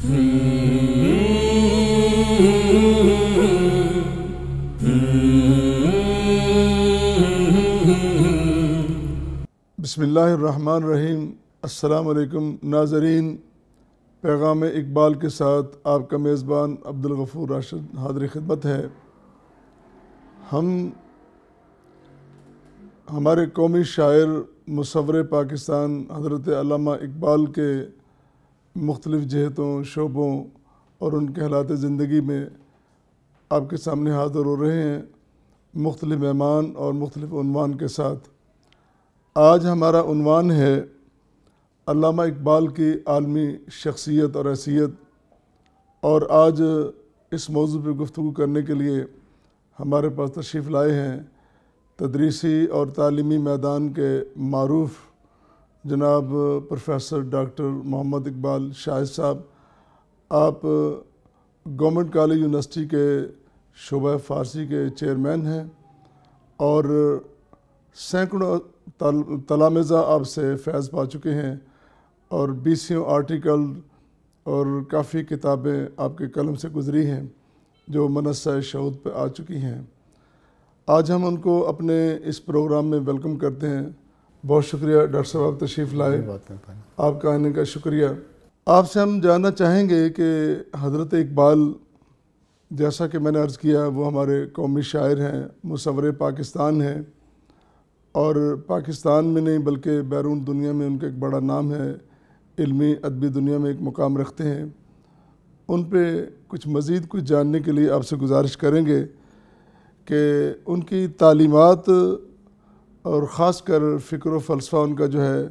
रहीम अल्लाम नाजरीन पैगाम इकबाल के साथ आपका मेज़बान अब्दुलगफूर राशिद हाजिर ख़िदमत है हम हमारे कौमी शायर मुसवर पाकिस्तान हज़रत इकबाल के मुख्तलिफ़ जहतों शोबों और उनके हालात ज़िंदगी में आपके सामने हाज़िर हो रहे हैं मुख्तलि मेहमान और मुख्तलिफ़ान के साथ आज हमारा उनवान है अल्लामा इकबाल की आलमी शख्सियत और हैसियत और आज इस मौजू पर गुफ्तु करने के लिए हमारे पास तशरीफ़ लाए हैं तदरीसी और तालीमी मैदान के मरूफ़ जनाब प्रोफेसर डॉक्टर मोहम्मद इकबाल शाहिद साहब आप गवर्नमेंट कॉलेज यूनिवर्सिटी के शोबा फारसी के चेयरमैन हैं और सैकड़ों तल, तलामेज़ा आपसे फैज़ पा चुके हैं और बीसियों आर्टिकल और काफ़ी किताबें आपके कलम से गुजरी हैं जो मनसा शहूद पर आ चुकी हैं आज हम उनको अपने इस प्रोग्राम में वेलकम करते हैं बहुत शुक्रिया डॉक्टर साहब आप तशरीफ़ लाए आपका आने का शुक्रिया आपसे हम जानना चाहेंगे कि हज़रत इकबाल जैसा कि मैंने अर्ज़ किया वो हमारे कौमी शायर हैं मुसवर पाकिस्तान हैं और पाकिस्तान में नहीं बल्कि बैरून दुनिया में उनका एक बड़ा नाम है इल्मी अदबी दुनिया में एक मुकाम रखते हैं उन पर कुछ मज़ीद कुछ जानने के लिए आपसे गुजारिश करेंगे कि उनकी तालीमत और ख़ास कर फ़िक्र फ़लसफ़ा उनका जो है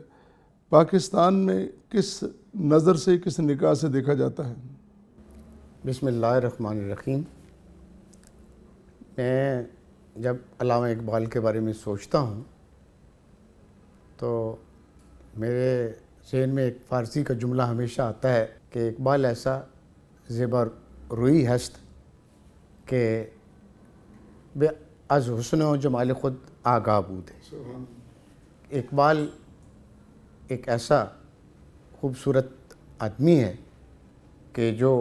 पाकिस्तान में किस नज़र से किस निकाह से देखा जाता है रखीम मैं जब अलावा इकबाल के बारे में सोचता हूँ तो मेरे जहन में एक फ़ारसी का जुमला हमेशा आता है कि इकबाल ऐसा ज़ेबर रुई हस्त के बे अज हुसन व जमाल ख़ुद आगाबूद है इकबाल एक ऐसा खूबसूरत आदमी है कि जो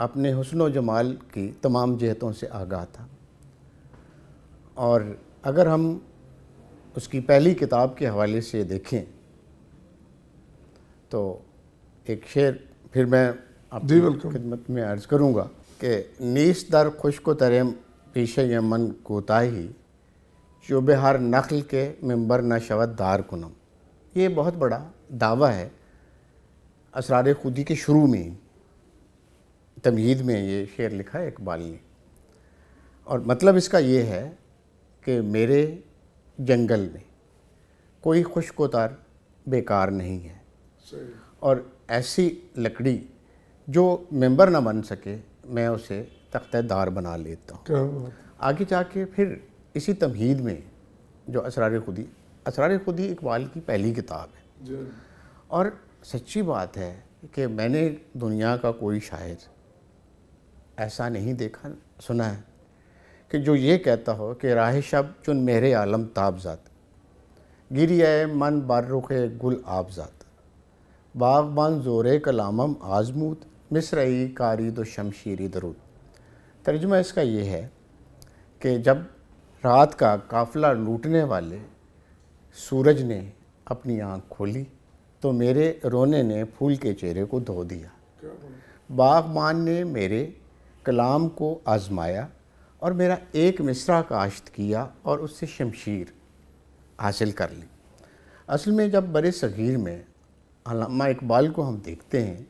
अपने हसन व जमाल की तमाम जहतों से आगा था और अगर हम उसकी पहली किताब के हवाले से देखें तो एक शेर फिर मैं आपकी खिदमत में अर्ज़ करूँगा कि नीस दर खुश को तरह पेश यमन कोताही शोब हार नखल के मंबर नशवत दार कुनम ये बहुत बड़ा दावा है असरार खुदी के शुरू में तमहीद में ये शेर लिखा है इकबाल ने और मतलब इसका ये है कि मेरे जंगल में कोई खुशकोतार बेकार नहीं है और ऐसी लकड़ी जो मेंबर ना बन सके मैं उसे तख्तेदार बना लेता हूँ आगे जाके फिर इसी तमहीद में जो असरार खुदी असरार खुदी इकबाल की पहली किताब है और सच्ची बात है कि मैंने दुनिया का कोई शायर ऐसा नहीं देखा सुना है कि जो ये कहता हो कि राह शब चुन मेरे आलम ताबजात आए मन बारुख गुल आबजात बाग मन जोर कलामम आजमूद मिसरई दो शमशीरी दरुद तर्जमा इसका ये है कि जब रात का काफिला लूटने वाले सूरज ने अपनी आँख खोली तो मेरे रोने ने फूल के चेहरे को धो दिया बागबान ने मेरे कलाम को आजमाया और मेरा एक मिसरा काश्त किया और उससे शमशीर हासिल कर ली असल में जब बड़े सग़ीर में अलामा इकबाल को हम देखते हैं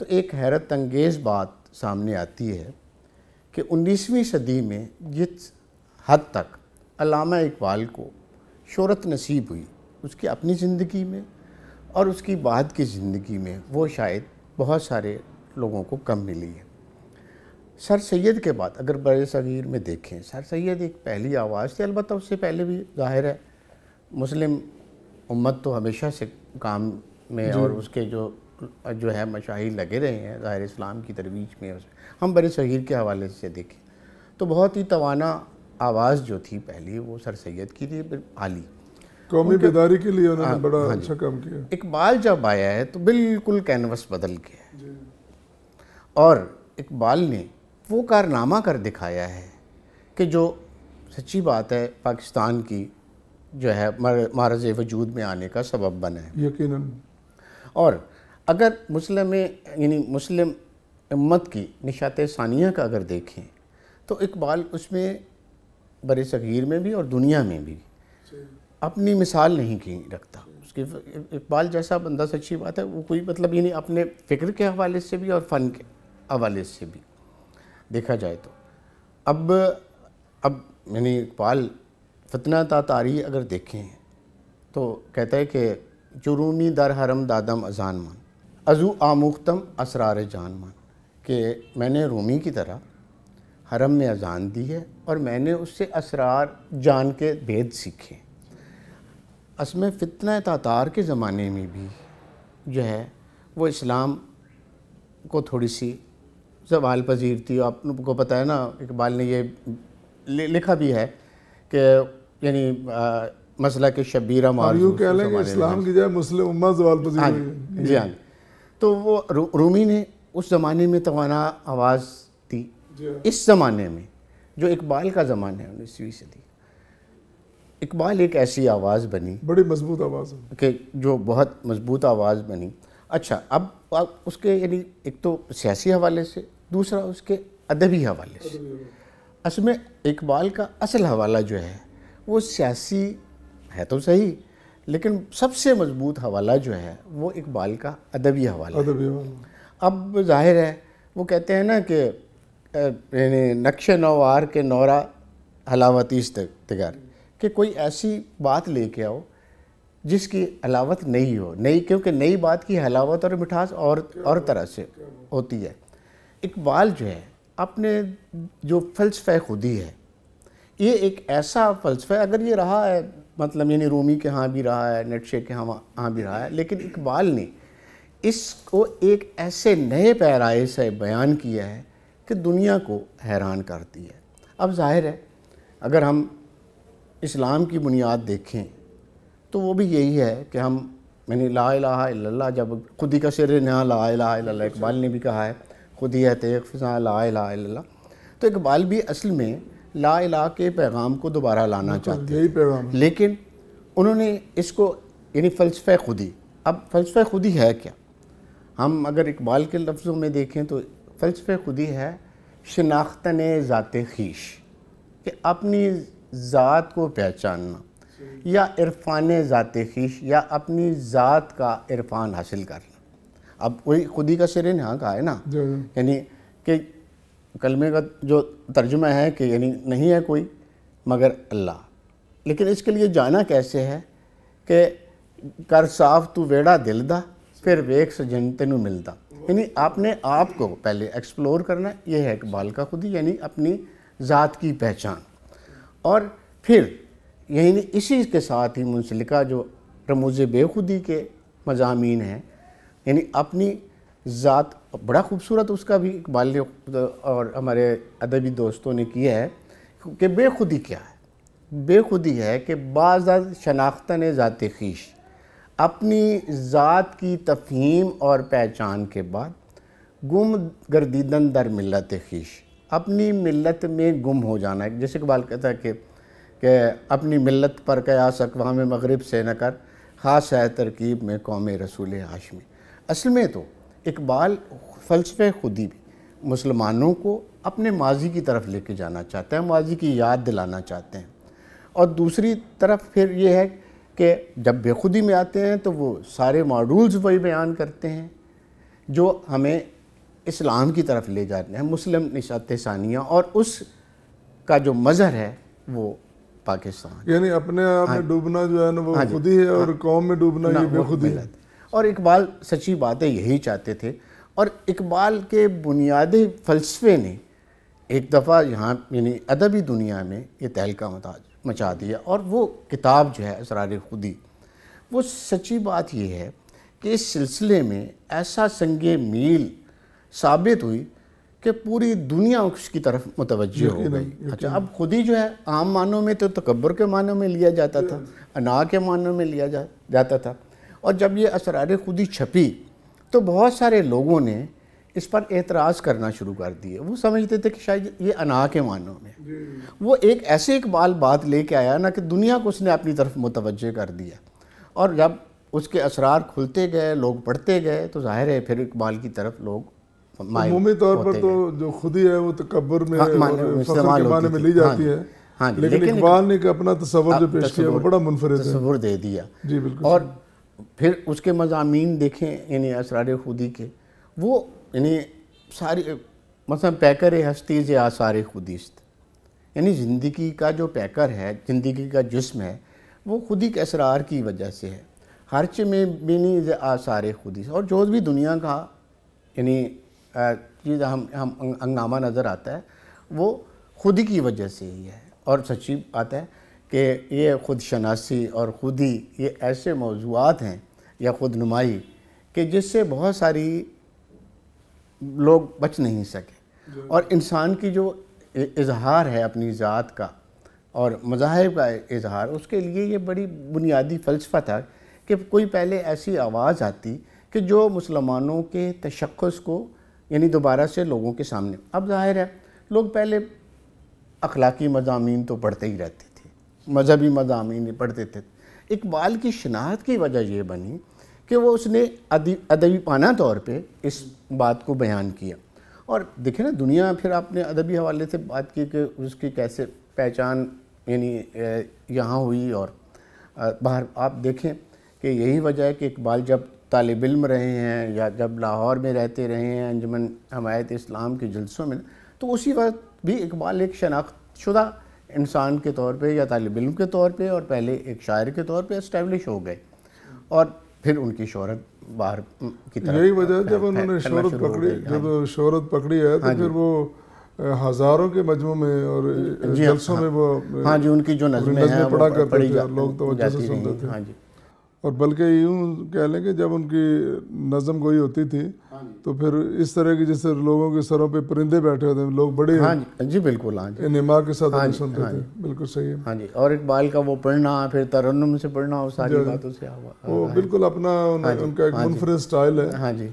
तो एक हैरत अंगेज़ बात सामने आती है कि 19वीं सदी में जिस हद तक अलामा इकबाल को शहरत नसीब हुई उसकी अपनी ज़िंदगी में और उसकी बाद की ज़िंदगी में वो शायद बहुत सारे लोगों को कम मिली है सर सैद के बाद अगर बड़े सगीर में देखें सर सैद एक पहली आवाज़ थी अलबत्त उससे पहले भी जाहिर है मुस्लिम उम्मत तो हमेशा से काम में और उसके जो जो है मशाही लगे रहे हैं ज़ाहिर इस्लाम की तरवीज में हम बड़े सगीर के हवाले से देखें तो बहुत ही तोाना आवाज़ जो थी पहली वो सर सैद की थी फिर आली कौमी बेदारी के लिए उन्होंने हाँ, बड़ा हाँ अच्छा काम किया इकबाल जब आया है तो बिल्कुल कैनवस बदल गया है और इकबाल ने वो कारनामा कर दिखाया है कि जो सच्ची बात है पाकिस्तान की जो है महारज वजूद में आने का सबब बना है यकीनन और अगर मुस्लिम यानी मुस्लिम उम्मत की निशात सानिया का अगर देखें तो इकबाल उसमें बर सग़ीर में भी और दुनिया में भी अपनी मिसाल नहीं की रखता उसके इकबाल जैसा बंदा सच्ची बात है वो कोई मतलब ही नहीं अपने फ़िक्र के हवाले से भी और फ़न के हवाले से भी देखा जाए तो अब अब मैंने इकबाल फतना ता तारी अगर देखें तो कहता है कि जुरूमी दर हरम दादम अजान मान अजू आमुख्तम असरार जान मान कि मैंने रूमी की तरह हरम में अजान दी है और मैंने उससे असरार जान के भेद सीखे असम फितना तातार के ज़माने में भी जो है वो इस्लाम को थोड़ी सी सवाल पजीर थी आपको पता है ना इकबाल ने ये लिखा भी है कि यानी मसला के शबीरा मारू इस्लाम की जाए मुस्लिम उम्मा सवाल पजीर हाँ जी हाँ तो वो रू, रूमी ने उस ज़माने में तोाना आवाज़ थी इस ज़माने में जो इकबाल का ज़माना है उन्नीसवीं सदी इकबाल एक ऐसी आवाज़ बनी बड़ी मजबूत आवाज़ कि जो बहुत मजबूत आवाज़ बनी अच्छा अब, उसके यानी एक तो सियासी हवाले से दूसरा उसके अदबी हवाले से असल में इकबाल का असल हवाला जो है वो सियासी है तो सही लेकिन सबसे मजबूत हवाला जो है वो इकबाल का अदबी हवाला अब जाहिर है वो कहते हैं ना कि यानी नक्श आर के नौरा हलावती तगार कि कोई ऐसी बात लेके आओ जिसकी हलावत नहीं हो नई क्योंकि नई बात की हलावत और मिठास और और तरह से होती है इकबाल जो है अपने जो फलसफे खुदी है ये एक ऐसा फ़लसफ़ा अगर ये रहा है मतलब यानी रूमी के यहाँ भी रहा है नटशे के यहाँ हाँ भी रहा है लेकिन इकबाल ने इसको एक ऐसे नए पैराए से बयान किया है कि दुनिया को हैरान करती है अब जाहिर है अगर हम इस्लाम की बुनियाद देखें तो वो भी यही है कि हम मैंने ला ला जब खुद ही का शेर नहा ला इला इकबाल ने भी कहा है खुद ही तहक तो फ़िज़ा ला ला तो इकबाल भी असल में ला ला के पैगाम को दोबारा लाना चाहते हैं पैगाम लेकिन उन्होंने इसको यानी फ़लसफ़ खुदी अब फ़लसफ़ खुदी है क्या हम अगर इकबाल के लफ्ज़ों में देखें तो फ़लसफ़ खुदी है शनाख्तन ज़ात खीश कि अपनी ज़ात को पहचानना या इरफान ज़ात खीश या अपनी ज़ात का इरफान हासिल करना अब वही खुदी का शर यहाँ का है ना यानी कि कलमे का जो तर्जुमा है कि यानी नहीं है कोई मगर अल्लाह लेकिन इसके लिए जाना कैसे है कि कर साफ तू वेड़ा दिल दा फिर वेख सजन तेनू मिलता यानी आपने आप को पहले एक्सप्लोर करना यह है इकबाल का खुद ही यानी अपनी ज़ात की पहचान और फिर यानी इसी के साथ ही मुंसलिका जो रमोज बेखुदी के मजामी हैं यानी अपनी ज़ात बड़ा खूबसूरत उसका भी इकबाल और हमारे अदबी दोस्तों ने किया है कि बेखुदी क्या है बेखुदी है कि बाज़ शनाख्तन ज़ात खीश अपनी ज़ात की तफहीम और पहचान के बाद गुम गर्दीदन दर मिलत खीश अपनी मिलत में गुम हो जाना है जैसे कबाल कहता है कि, कि अपनी मिलत पर कयास अकवाम मगरब से न कर ख़ास है तरकीब में कौम रसूल हाशमी असल में तो इकबाल फलसफ खुदी भी मुसलमानों को अपने माजी की तरफ लेके जाना चाहते हैं माजी की याद दिलाना चाहते हैं और दूसरी तरफ फिर ये है कि जब बेखुदी में आते हैं तो वो सारे मॉडूल्स वही बयान करते हैं जो हमें इस्लाम की तरफ ले जाते हैं मुस्लिम निशात सानिया और उस का जो मज़हर है वो पाकिस्तान यानी अपने आप में हाँ डूबना जो है ना वो हाँ खुद ही है और हाँ। कौम में डूबना ये बेखुदी है और इकबाल सच्ची बात है यही चाहते थे और इकबाल के बुनियादी फ़लसफ़े ने एक दफ़ा यहाँ यानी अदबी दुनिया में ये तहलका मताज मचा दिया और वो किताब जो है असरार खुदी वो सच्ची बात यह है कि इस सिलसिले में ऐसा संग मील साबित हुई कि पूरी दुनिया उसकी तरफ मुतवजह हो गई अच्छा अब खुद ही जो है आम मानों में तो तकबर के मानों में लिया जाता था अना के मानों में लिया जा, जाता था और जब ये असरार खुदी छपी तो बहुत सारे लोगों ने इस पर एतराज़ करना शुरू कर दिए वो समझते थे कि शायद ये अना के मानों में वो एक ऐसे इकबाल बात लेके आया ना कि दुनिया को उसने अपनी तरफ मुतवजह कर दिया और जब उसके असरार खुलते गए लोग पढ़ते गए तो जाहिर है फिर इकबाल की तरफ लोग तो तौर पर तो जो खुद ही है वो तकबर में हाँ, माने में ली हाँ जाती है हाँ लेकिन इकबाल ने अपना तस्वर हाँ, जो पेश किया वो बड़ा मुनफरद तस्वर दे दिया जी बिल्कुल और फिर उसके मजामी देखें यानी असरार खुदी के वो यानी सारी मतलब पैकर हस्ती आ आसार खुदिश्त यानी ज़िंदगी का जो पैकर है ज़िंदगी का जिसम है वो खुद ही के असरार की वजह से है हर च में बिनी आसार खुदिस और जो भी दुनिया का यानी चीज़ हम हम अं, हंगामा नज़र आता है वो खुद की वजह से ही है और सच्ची बात है कि ये खुद शनासी और खुद ही ये ऐसे मौजूद हैं या खुद नुमाई कि जिससे बहुत सारी लोग बच नहीं सके और इंसान की जो इजहार है अपनी ज़ात का और मज़ाहब का इजहार उसके लिए ये बड़ी बुनियादी फ़लसफ़ा था कि कोई पहले ऐसी आवाज़ आती कि जो मुसलमानों के तशखस को यानी दोबारा से लोगों के सामने अब जाहिर है लोग पहले अखलाकी मजामी तो पढ़ते ही रहते थे मजहबी मजामी पढ़ते थे इकबाल की शनाख्त की वजह यह बनी कि वो उसने अदबी पाना तौर पे इस हम्म। बात को बयान किया और देखे ना दुनिया फिर आपने अदबी हवाले से बात की कि उसकी कैसे पहचान यानी यहाँ हुई और बाहर आप देखें कि यही वजह है कि इकबाल जब तालब इम रहे हैं या जब लाहौर में रहते रहे हैं अंजमन हमायत इस्लाम के जलसों में तो उसी वक्त भी इकबाल एक शनाख्त शुदा इंसान के तौर पे या तालब इम के तौर पे और पहले एक शायर के तौर पे इस्टेब्लिश हो गए और फिर उनकी शोहरत बाहर की तरफ यही वजह जब उन्होंने शोहरत पकड़ी हाँ जब शोहरत पकड़ी है तो हाँ फिर वो हजारों के मजमू में और हाँ। जलसों में वो हाँ जी उनकी जो नज़में नज़में पढ़ा करते थे लोग तो जैसे सुनते थे और बल्कि यूँ कह लें कि जब उनकी नज़म गोई होती थी तो फिर इस तरह की जैसे लोगों के सरों पे परिंदे बैठे होते हैं लोग बड़े हाँ जी हाँ जी बिल्कुल हाँ जी निमा के साथ हाँ, हाँ सुनते हाँ थे बिल्कुल सही है हाँ जी और बाल का वो पढ़ना फिर तरन्नुम से पढ़ना और सारी बातों से वो बिल्कुल अपना हाँ उनका एक मुनफरद स्टाइल है हाँ जी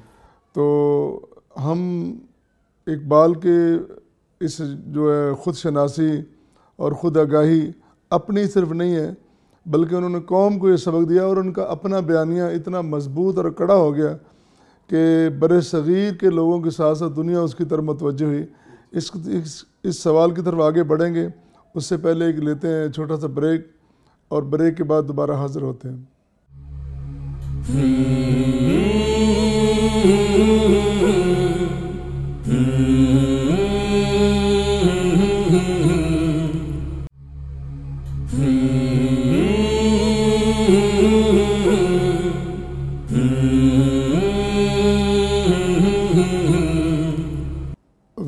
तो हम इकबाल के इस जो है खुद शनासी और खुद आगाही अपनी सिर्फ नहीं है बल्कि उन्होंने कौम को ये सबक दिया और उनका अपना बयानिया इतना मजबूत और कड़ा हो गया कि बर सग़ीर के लोगों के साथ साथ दुनिया उसकी तरफ मतवज हुई इस, इस इस सवाल की तरफ आगे बढ़ेंगे उससे पहले एक लेते हैं छोटा सा ब्रेक और ब्रेक के बाद दोबारा हाज़िर होते हैं Hmm.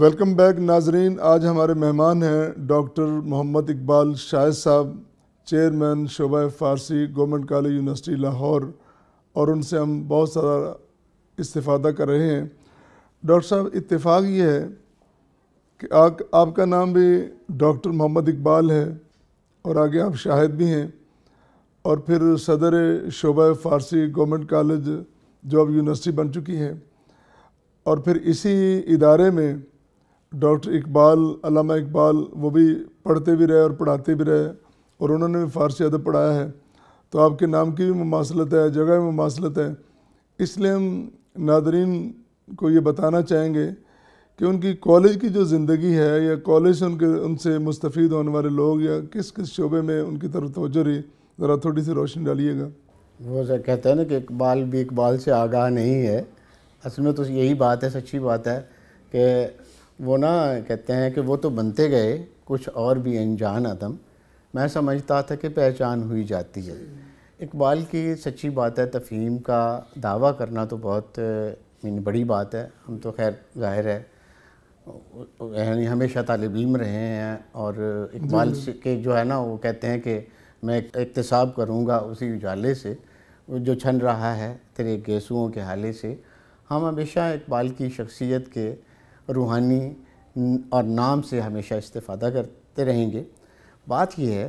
वेलकम बैक नाजरीन आज हमारे मेहमान हैं डॉक्टर मोहम्मद इकबाल शाह साहब चेयरमैन शोबा Farsi government college university Lahore और उनसे हम बहुत सारा इस्तफादा कर रहे हैं डॉक्टर साहब इत्तेफाक ये है कि आ, आपका नाम भी डॉक्टर मोहम्मद इकबाल है और आगे आप शाहिद भी हैं और फिर सदर शोबा फ़ारसी गवर्नमेंट कॉलेज जो अब यूनिवर्सिटी बन चुकी है और फिर इसी इदारे में डॉक्टर इकबाल अलामा इकबाल वो भी पढ़ते भी रहे और पढ़ाते भी रहे और उन्होंने भी फ़ारसी अदब पढ़ाया है तो आपके नाम की भी ममासलत है जगह में ममासलत है इसलिए हम नादरीन को ये बताना चाहेंगे कि उनकी कॉलेज की जो ज़िंदगी है या कॉलेज से उनके उनसे मुस्तफ़ होने वाले लोग या किस किस शोबे में उनकी तरफ तोजह रही ज़रा थोड़ी सी रोशनी डालिएगा वो सर कहते हैं ना कि इकबाल भी इकबाल से आगाह नहीं है असल में तो यही बात है सच्ची बात है कि वो ना कहते हैं कि वो तो बनते गए कुछ और भी अनजान आदम मैं समझता था कि पहचान हुई जाती है इकबाल की सच्ची बात है तफहीम का दावा करना तो बहुत मीन बड़ी बात है हम तो खैर जाहिर है यानी हमेशा तालब इम रहे हैं और इकबाल के जो है ना वो कहते हैं कि मैं इकतसाब करूँगा उसी उजाले से जो छन रहा है तेरे गेसुओं के हाले से हम हमेशा इकबाल की शख्सियत के रूहानी और नाम से हमेशा इस्तेफादा करते रहेंगे बात यह है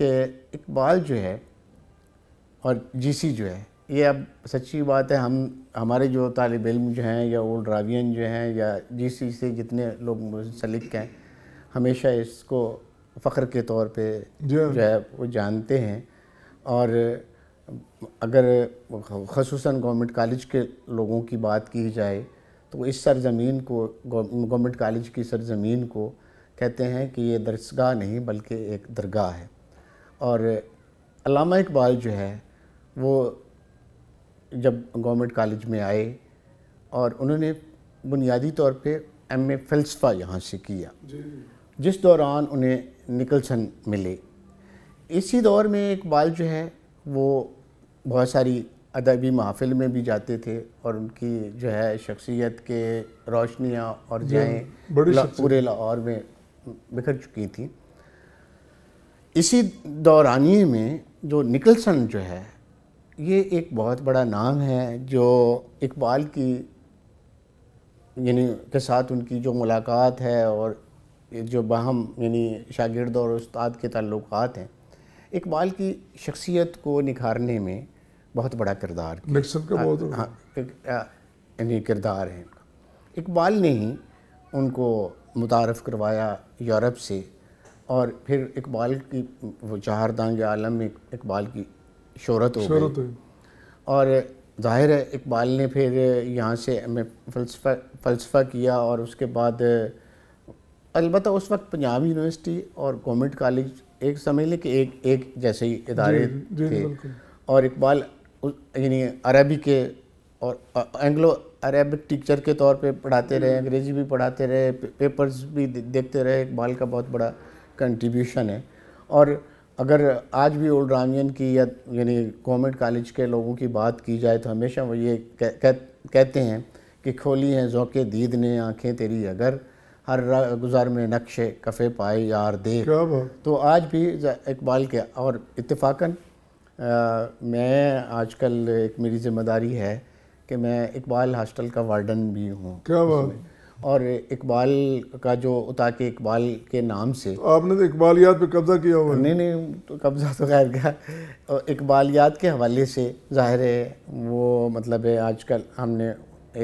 कि इकबाल जो है और जीसी जो है ये अब सच्ची बात है हम हमारे जो तालब इम जो हैं या ओल्ड रावियन जो हैं या जीसी से जितने लोग मुंसलिक हैं हमेशा इसको फ़ख्र के तौर पे हाँ। जो है वो जानते हैं और अगर खसूस गवर्नमेंट कॉलेज के लोगों की बात की जाए तो इस सरज़मीन को गवर्नमेंट कॉलेज की सरज़मीन को कहते हैं कि ये दरसगाह नहीं बल्कि एक दरगाह है और अलामा इकबाल जो है वो जब गवर्नमेंट कॉलेज में आए और उन्होंने बुनियादी तौर पे एम ए फ़लसफ़ा यहाँ से किया जिस दौरान उन्हें निकलसन मिले इसी दौर में इकबाल जो है वो बहुत सारी अदबी महफ़िल में भी जाते थे और उनकी जो है शख्सियत के रोशनियाँ और जैँ पूरे लाहौर में बिखर चुकी थी इसी दौरानिए में जो निकलसन जो है ये एक बहुत बड़ा नाम है जो इकबाल की यानी के साथ उनकी जो मुलाकात है और जो बहम यानी शागिर्द और उस्ताद के तल्लुक हैं इकबाल की शख्सियत को निखारने में बहुत बड़ा किरदार का हाँ, बहुत हाँ, किरदार है इकबाल ने ही उनको मुतारफ़ करवाया यूरोप से और फिर इकबाल की वो जहारदांग आलम में इकबाल की शहरत हो गई और ज़ाहिर है इकबाल ने फिर यहाँ से हमें फ़लसफ़ा फ़लसफ़ा किया और उसके बाद अलबत् उस वक्त पंजाब यूनिवर्सिटी और गवर्नमेंट कॉलेज एक समझ लें कि एक एक जैसे ही इदारे थे और इकबाल यानी अरबी के और एंग्लो अरेबिक टीचर के तौर पे पढ़ाते रहे हम्म। अंग्रेजी भी पढ़ाते रहे पेपर्स भी देखते रहे इकबाल का बहुत बड़ा कंट्रीब्यूशन है और अगर आज भी ओल्ड रामियन की या यानी गवर्नमेंट कॉलेज के लोगों की बात की जाए तो हमेशा वो ये कह, कह, कहते हैं कि खोली हैं झोंके दीद ने आँखें तेरी अगर हर गुजार में नक्शे कफ़े पाए यार देख तो आज भी इकबाल के और इतफाक़न मैं आजकल एक मेरी जिम्मेदारी है कि मैं इकबाल हॉस्टल का वार्डन भी हूँ क्या बात और इकबाल का जो उता के इकबाल के नाम से आपने तो इकबालियात पे कब्ज़ा किया हुआ नहीं नहीं तो कब्ज़ा तो खैर गया इकबालियात के हवाले से ज़ाहिर है वो मतलब है आजकल हमने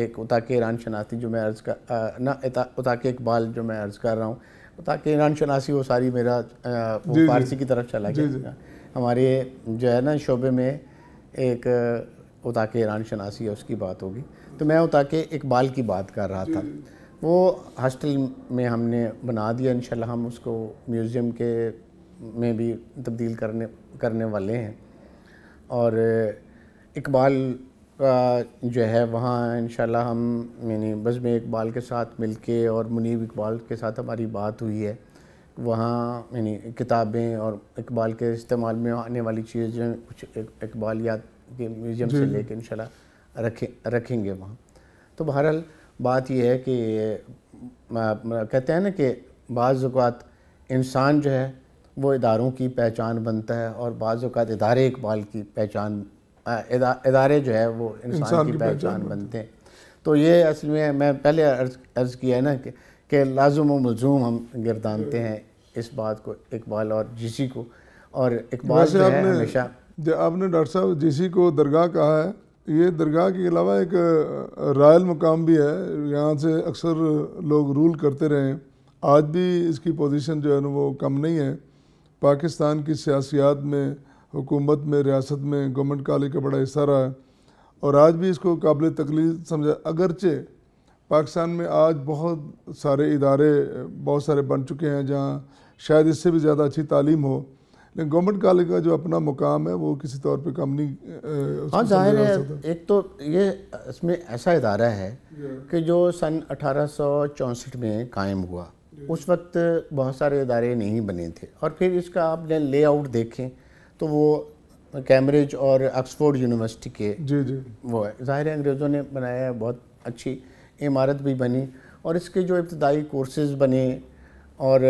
एक उता के ईरान शनासी जो मैं अर्ज़ कर ना उता के इकबाल जो मैं अर्ज़ कर रहा हूँ उता के ईरान शनासी वो सारी मेरा वो फारसी की तरफ चला गया हाँ। हमारे जो है ना शोबे में एक उताके ईरान शनासी है उसकी बात होगी तो मैं उताके इकबाल की बात कर रहा था वो हॉस्टल में हमने बना दिया इनशाला हम उसको म्यूज़ियम के में भी तब्दील करने करने वाले हैं और इकबाल का जो है वहाँ इन हम यानी बज़म इकबाल के साथ मिलके और मुनीब इकबाल के साथ हमारी बात हुई है वहाँ यानी किताबें और इकबाल के इस्तेमाल में आने वाली चीज़ें कुछ इकबाल याद के म्यूज़ियम से लेके इन रखें रखेंगे वहाँ तो बहरहाल बात यह है कि कहते हैं ना कि बाज़ात इंसान जो है वो इदारों की पहचान बनता है और बाज़ात इदारे इकबाल की पहचान इदा, इदारे जो है वो इंसान, की, पहचान बनते हैं तो ये असल में मैं पहले अर्ज़ किया है ना कि कि लाजुम व मलजूम हम गिरदानते हैं इस बात को इकबाल और जिसी को और इकबाल से आपने हमेशा आपने डॉक्टर साहब जिसी को दरगाह कहा है ये दरगाह के अलावा एक रॉयल मकाम भी है यहाँ से अक्सर लोग रूल करते रहे हैं आज भी इसकी पोजीशन जो है ना वो कम नहीं है पाकिस्तान की सियासियात में हुकूमत में रियासत में गवर्नमेंट काले का बड़ा हिस्सा रहा है और आज भी इसको काबिल तकलीफ समझा अगरचे पाकिस्तान में आज बहुत सारे इदारे बहुत सारे बन चुके हैं जहाँ शायद इससे भी ज़्यादा अच्छी तालीम हो लेकिन गवर्नमेंट कॉलेज का जो अपना मुकाम है वो किसी तौर पे कम नहीं हाँ जाहिर है एक तो ये इसमें ऐसा इदारा है कि जो सन अठारह में कायम हुआ उस वक्त बहुत सारे इदारे नहीं बने थे और फिर इसका आपने आउट देखें तो वो कैम्ब्रिज और ऑक्सफोर्ड यूनिवर्सिटी के जी जी वो है ज़ाहिर है अंग्रेज़ों ने बनाया है बहुत अच्छी इमारत भी बनी और इसके जो इब्तदाई कोर्सेज बने और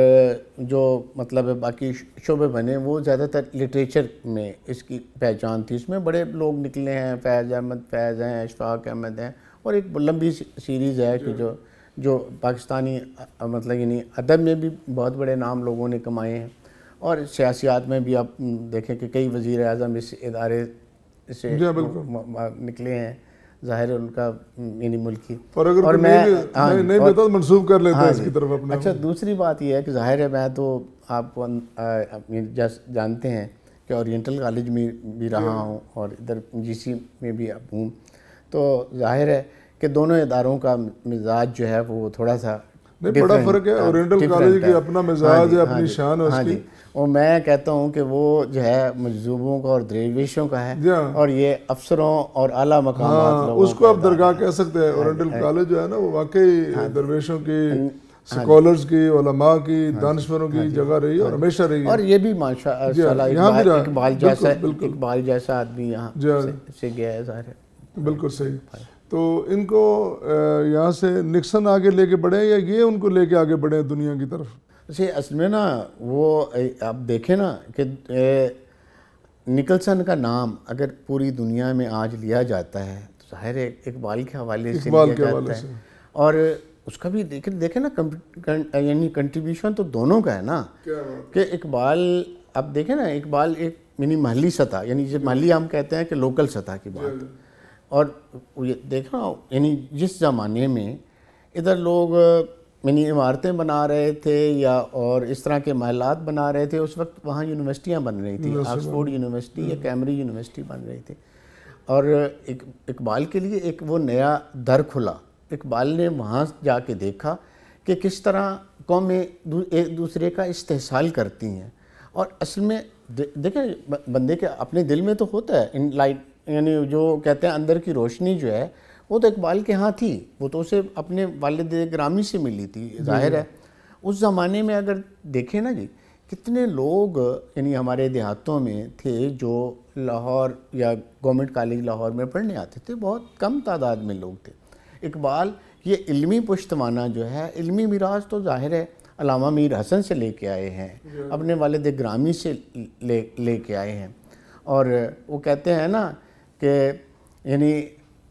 जो मतलब बाकी शोबे बने वो ज़्यादातर लिटरेचर में इसकी पहचान थी इसमें बड़े लोग निकले हैं फैज़ अहमद फैज़ हैं अशफाक अहमद हैं और एक लंबी सीरीज़ है कि जो जो पाकिस्तानी मतलब यानी अदब में भी बहुत बड़े नाम लोगों ने कमाए हैं और सियासियात में भी आप देखें कि कई वज़ी अजम इस इदारे से हाँ, निकले हैं जाहिर है उनका यानी ही और अगर और मैं नहीं, नहीं पता कर लेते हाँ इसकी तरफ अपने अच्छा दूसरी बात यह है कि जाहिर है मैं तो आपको अं- जानते हैं कि ओरिएंटल कॉलेज में भी रहा हूँ और इधर जी में भी अब हूँ तो जाहिर है कि दोनों इदारों का मिजाज जो है वो थोड़ा सा नहीं बड़ा फ़र्क है ओरिएंटल कॉलेज की अपना हाँ मिजाज है हाँ अपनी शान है हाँ उसकी और मैं कहता हूँ कि वो जो है मजलूबों का और दरवेशों का है और ये अफसरों और अला मकाम हाँ, उसको आप दरगाह कह सकते हैं कॉलेज हाँ हाँ जो है ना वो वाकई दरवेशों की स्कॉलर्स की उलमा की दानश्वरों की जगह रही और हमेशा रही और ये भी माशा इकबाल जैसा इकबाल जैसा आदमी यहाँ से गया है बिल्कुल सही तो इनको यहाँ से निक्सन आगे लेके बढ़े या ये उनको लेके आगे बढ़े दुनिया की तरफ जी असल में ना वो आप देखें ना कि निकलसन का नाम अगर पूरी दुनिया में आज लिया जाता है तो जाहिर है इकबाल के हवाले से लिया जाता है और उसका भी देखे देखें ना यानी कंट्रीब्यूशन तो दोनों का है ना कि इकबाल आप देखें ना इकबाल एक मिनी महली सतह यानी जब महली हम कहते हैं कि लोकल सतह की बात और ये देखना यानी जिस ज़माने में इधर लोग मिनी इमारतें बना रहे थे या और इस तरह के महलात बना रहे थे उस वक्त वहाँ यूनिवर्सिटियाँ बन रही थी ऑक्सफोर्ड यूनिवर्सिटी या हम्म। कैमरी यूनिवर्सिटी बन रही थी और एक इकबाल के लिए एक वो नया दर खुला इकबाल ने वहाँ जा के देखा कि किस तरह कौमें दू, एक दूसरे का इस्तेसाल करती हैं और असल में दे, देखें बंदे के अपने दिल में तो होता है इन लाइट यानी जो कहते हैं अंदर की रोशनी जो है वो तो इकबाल के यहाँ थी वो तो उसे अपने वालद ग्रामी से मिली थी जाहिर है उस ज़माने में अगर देखें ना जी कितने लोग यानी हमारे देहातों में थे जो लाहौर या गवर्नमेंट कॉलेज लाहौर में पढ़ने आते थे बहुत कम तादाद में लोग थे इकबाल ये इल्मी पुश्तवाना जो है इल्मी मिराज तो ज़ाहिर है अलामा मीर हसन से लेके आए हैं अपने वालद ग्रामी से ले लेके आए हैं और वो कहते हैं ना कि यानी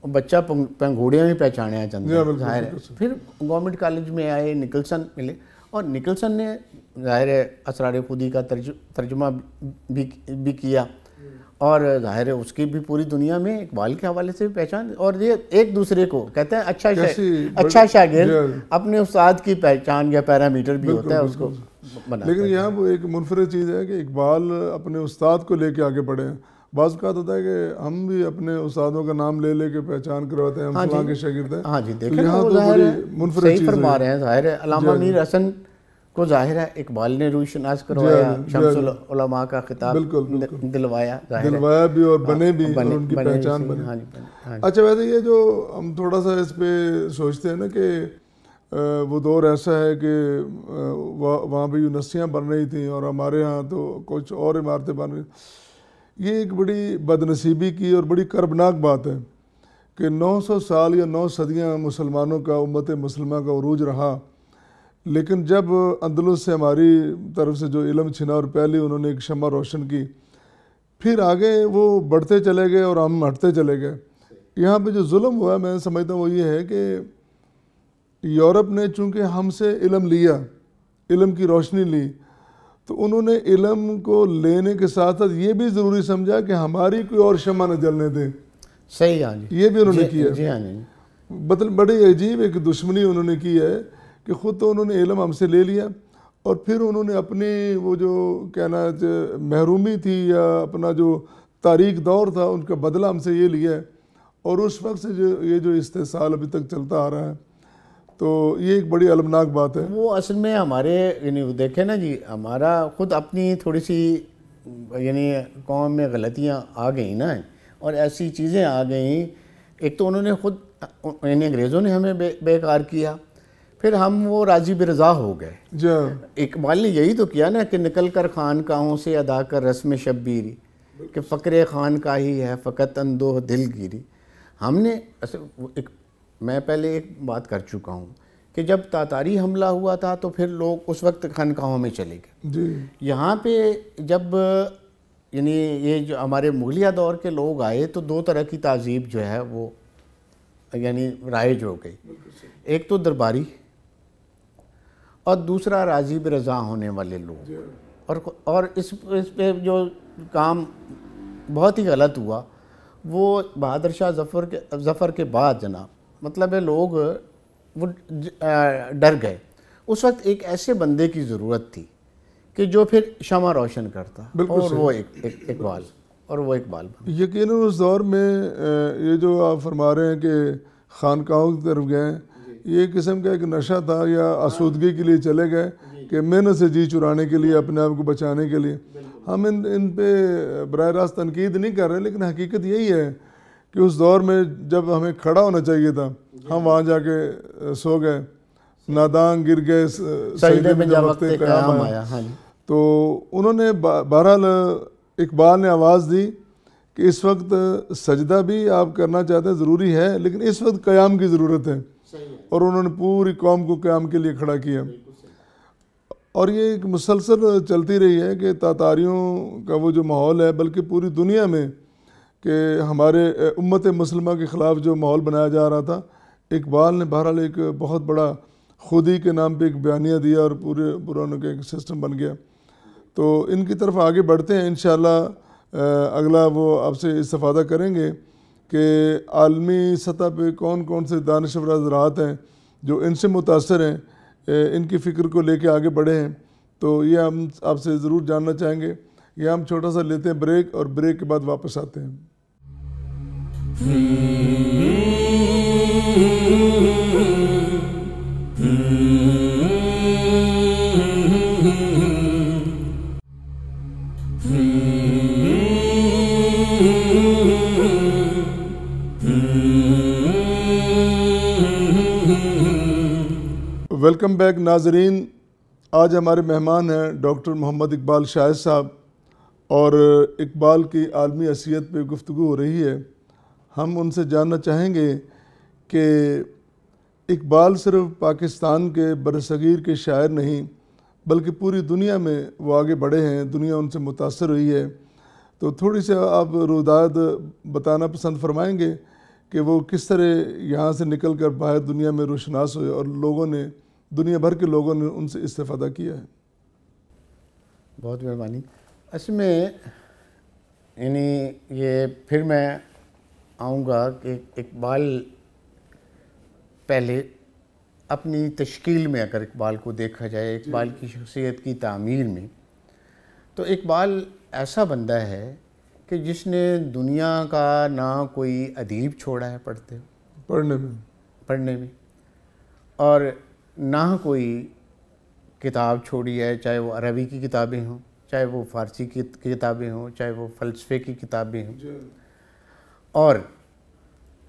बच्चा पंगोड़िया में पहचाने जाहिर है फिर गवर्नमेंट कॉलेज में आए निकलसन मिले और निकलसन ने जाहिर है असरार खुदी का तर्ज, तर्जुमा भी भी किया और जाहिर है उसकी भी पूरी दुनिया में इकबाल के हवाले से भी पहचान और ये एक दूसरे को कहते हैं अच्छा शा, अच्छा शागिर अपने उस्ताद की पहचान या पैरामीटर भी होता है उसको लेकिन यहाँ वो एक मुनफरद चीज़ है कि इकबाल अपने उस्ताद को लेके आगे बढ़े हैं बाज़ का होता तो है कि हम भी अपने उस्तादों का नाम ले लेके पहचान करवाते हैं हम हाँ के शागिर्द हैं हाँ जी देखिए तो तो, तो मुनफरद सही फरमा रहे हैं ज़ाहिर है अलामा मीर हसन को जाहिर है इकबाल ने रूह रूशनाज करवाया शमसुल उलमा का खिताब बिल्कुल, दिलवाया दिलवाया भी और बने भी उनकी पहचान हाँ बने हाँ जी, अच्छा वैसे ये जो हम थोड़ा सा इस पर सोचते हैं ना कि वो दौर ऐसा है कि वहाँ पर यूनिवर्सिटियाँ बन रही थी और हमारे यहाँ तो कुछ और इमारतें बन रही ये एक बड़ी बदनसीबी की और बड़ी कर्बनाक बात है कि 900 साल या नौ सदियां मुसलमानों का उम्मत मुसलमा का अरूज रहा लेकिन जब अंदलुस से हमारी तरफ से जो इलम छिना और पहले उन्होंने एक शमा रोशन की फिर आगे वो बढ़ते चले गए और हम हटते चले गए यहाँ पे जो जुल्म हुआ मैं समझता हूँ वो ये है कि यूरोप ने चूँकि हमसे इलम लिया इलम की रोशनी ली तो उन्होंने इलम को लेने के साथ साथ ये भी ज़रूरी समझा कि हमारी कोई और शमा न जलने दें सही हाँ जी ये भी उन्होंने किया जी हाँ जी मतलब बड़ी अजीब एक दुश्मनी उन्होंने की है कि ख़ुद तो उन्होंने इलम हमसे ले लिया और फिर उन्होंने अपनी वो जो कहना महरूमी थी या अपना जो तारीख दौर था उनका बदला हमसे ये लिया है और उस वक्त से जो ये जो इस्तेसाल अभी तक चलता आ रहा है तो ये एक बड़ी अलमनाक बात है वो असल में हमारे यानी देखें ना जी हमारा ख़ुद अपनी थोड़ी सी यानी कौम में गलतियाँ आ गई ना और ऐसी चीज़ें आ गई एक तो उन्होंने ख़ुद यानी अंग्रेज़ों ने हमें बे, बेकार किया फिर हम वो राजी बिरजा हो गए हाँ। इकबाल ने यही तो किया ना कि निकल कर खान काहों से अदा कर रस्म शब्बीरी कि फ़करे खान का ही है फ़कत अंदो दिल गिरी हमने एक मैं पहले एक बात कर चुका हूँ कि जब तातारी हमला हुआ था तो फिर लोग उस वक्त खनकाहों में चले गए यहाँ पे जब यानी ये जो हमारे मुगलिया दौर के लोग आए तो दो तरह की तहजीब जो है वो यानी राइज हो गई एक तो दरबारी और दूसरा राजीब रज़ा होने वाले लोग और और इस इस पे जो काम बहुत ही गलत हुआ वो बहादुर शाह जफ़र के जफ़र के बाद जनाब मतलब है लोग वो डर गए उस वक्त एक ऐसे बंदे की ज़रूरत थी कि जो फिर शमा रोशन करता और वो एक बाल और वो इकबाल यकीन उस दौर में ये जो आप फरमा रहे हैं कि खानकाहों की तरफ गए ये किस्म का एक नशा था या आसूदगी के लिए चले गए कि मेहनत से जी चुराने के लिए अपने आप को बचाने के लिए हम इन इन पर बर रास्त तनकीद नहीं कर रहे लेकिन हकीकत यही है कि उस दौर में जब हमें खड़ा होना चाहिए था हम वहाँ जाके सो गए नादान गिर गए तो उन्होंने बहरहाल इकबाल ने आवाज़ दी कि इस वक्त सजदा भी आप करना चाहते हैं ज़रूरी है लेकिन इस वक्त क़याम की ज़रूरत है और उन्होंने पूरी कौम को क़याम के लिए खड़ा किया और ये एक मुसलसल चलती रही है कि तातारियों का वो जो माहौल है बल्कि पूरी दुनिया में कि हमारे उम्मत मुसलमा के ख़िलाफ़ जो माहौल बनाया जा रहा था इकबाल ने बहरहाल एक बहुत बड़ा खुदी के नाम पे एक बयानिया दिया और पूरे पूरा उनका एक सिस्टम बन गया तो इनकी तरफ आगे बढ़ते हैं इन अगला वो आपसे इस्तः करेंगे कि आलमी सतह पे कौन कौन से दानशवर हजरात हैं जो इनसे मुतासर हैं इनकी फ़िक्र को लेके आगे बढ़े हैं तो ये हम आपसे ज़रूर जानना चाहेंगे ये हम छोटा सा लेते हैं ब्रेक और ब्रेक के बाद वापस आते हैं वेलकम बैक नाजरीन आज हमारे मेहमान हैं डॉक्टर मोहम्मद इकबाल शाह साहब और इकबाल की आलमी असीयत पे गुफ्तु हो रही है हम उनसे जानना चाहेंगे कि इकबाल सिर्फ पाकिस्तान के बरसगीर के शायर नहीं बल्कि पूरी दुनिया में वो आगे बढ़े हैं दुनिया उनसे मुतासर हुई है तो थोड़ी सी आप रुदाद बताना पसंद फरमाएंगे कि वो किस तरह यहाँ से निकल कर बाहर दुनिया में रोशनास हुए और लोगों ने दुनिया भर के लोगों ने उनसे इस्तेफादा किया है बहुत मेहरबानी इसमें यानी ये फिर मैं आऊँगा कि इकबाल पहले अपनी तश्कील में अगर इकबाल को देखा जाए इकबाल की शख्सियत की तमीर में तो इकबाल ऐसा बंदा है कि जिसने दुनिया का ना कोई अदीब छोड़ा है पढ़ते पढ़ने में पढ़ने में और ना कोई किताब छोड़ी है चाहे वो अरबी की किताबें हों चाहे वो फ़ारसी की किताबें हों चाहे वो फ़लसफ़े की किताबें हों और